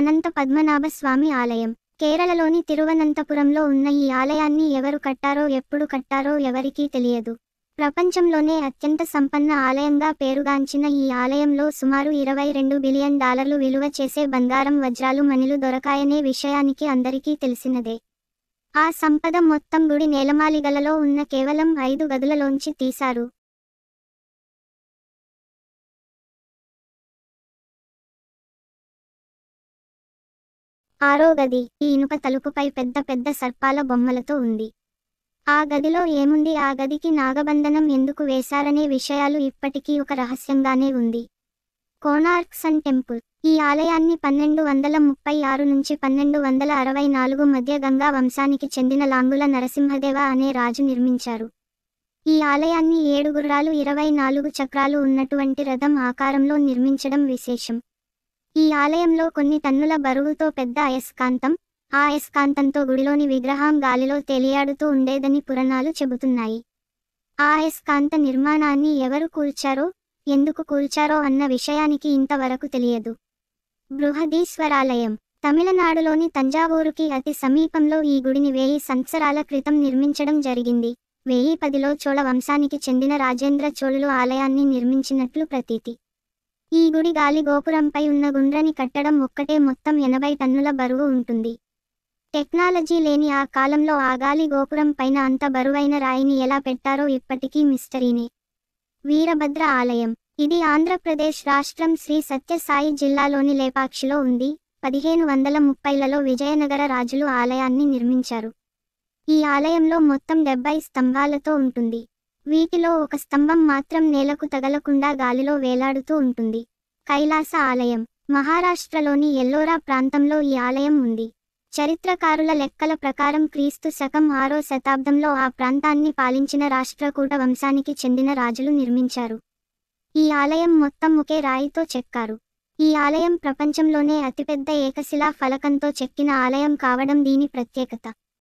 అనంత పద్మనాభ స్వామి ఆలయం కేరళలోని తిరువనంతపురంలో ఉన్న ఈ ఆలయాన్ని ఎవరు కట్టారో ఎప్పుడు కట్టారో ఎవరికీ తెలియదు ప్రపంచంలోనే అత్యంత సంపన్న ఆలయంగా పేరుగాంచిన ఈ ఆలయంలో సుమారు ఇరవై రెండు బిలియన్ డాలర్లు విలువ చేసే బంగారం వజ్రాలు మణిలు దొరకాయనే విషయానికి అందరికీ తెలిసినదే ఆ సంపద మొత్తం గుడి నేలమాలిగలలో ఉన్న కేవలం ఐదు గదులలోంచి తీశారు ఆరో గది ఈ ఇనుప తలుపుపై పెద్ద పెద్ద సర్పాల బొమ్మలతో ఉంది ఆ గదిలో ఏముంది ఆ గదికి నాగబంధనం ఎందుకు వేశారనే విషయాలు ఇప్పటికీ ఒక రహస్యంగానే ఉంది కోనార్క్ సన్ టెంపుల్ ఈ ఆలయాన్ని పన్నెండు వందల ముప్పై ఆరు నుంచి పన్నెండు వందల అరవై నాలుగు మధ్య గంగా వంశానికి చెందిన లాంగుల నరసింహదేవ అనే రాజు నిర్మించారు ఈ ఆలయాన్ని ఏడు గుర్రాలు ఇరవై నాలుగు చక్రాలు ఉన్నటువంటి రథం ఆకారంలో నిర్మించడం విశేషం ఈ ఆలయంలో కొన్ని టన్నుల బరువుతో పెద్ద అయస్కాంతం ఆ అయస్కాంతంతో గుడిలోని విగ్రహం గాలిలో తేలియాడుతూ ఉండేదని పురాణాలు చెబుతున్నాయి ఆ అయస్కాంత నిర్మాణాన్ని ఎవరు కూల్చారో ఎందుకు కూల్చారో అన్న విషయానికి ఇంతవరకు తెలియదు బృహదీశ్వరాలయం తమిళనాడులోని తంజావూరుకి అతి సమీపంలో ఈ గుడిని వెయ్యి సంవత్సరాల క్రితం నిర్మించడం జరిగింది వెయ్యి పదిలో చోళ వంశానికి చెందిన రాజేంద్ర చోళులు ఆలయాన్ని నిర్మించినట్లు ప్రతీతి ఈ గుడి గాలి గోపురంపై ఉన్న గుండ్రని కట్టడం ఒక్కటే మొత్తం ఎనభై టన్నుల బరువు ఉంటుంది టెక్నాలజీ లేని ఆ కాలంలో ఆ గాలి గోపురం పైన అంత బరువైన రాయిని ఎలా పెట్టారో ఇప్పటికీ మిస్టరీనే వీరభద్ర ఆలయం ఇది ఆంధ్రప్రదేశ్ రాష్ట్రం శ్రీ సత్యసాయి జిల్లాలోని లేపాక్షిలో ఉంది పదిహేను వందల ముప్పైలలో విజయనగర రాజులు ఆలయాన్ని నిర్మించారు ఈ ఆలయంలో మొత్తం డెబ్బై స్తంభాలతో ఉంటుంది వీటిలో ఒక స్తంభం మాత్రం నేలకు తగలకుండా గాలిలో వేలాడుతూ ఉంటుంది కైలాస ఆలయం మహారాష్ట్రలోని ఎల్లోరా ప్రాంతంలో ఈ ఆలయం ఉంది చరిత్రకారుల లెక్కల ప్రకారం క్రీస్తు శకం ఆరో శతాబ్దంలో ఆ ప్రాంతాన్ని పాలించిన రాష్ట్రకూట వంశానికి చెందిన రాజులు నిర్మించారు ఈ ఆలయం మొత్తం ఒకే రాయితో చెక్కారు ఈ ఆలయం ప్రపంచంలోనే అతిపెద్ద ఏకశిలా ఫలకంతో చెక్కిన ఆలయం కావడం దీని ప్రత్యేకత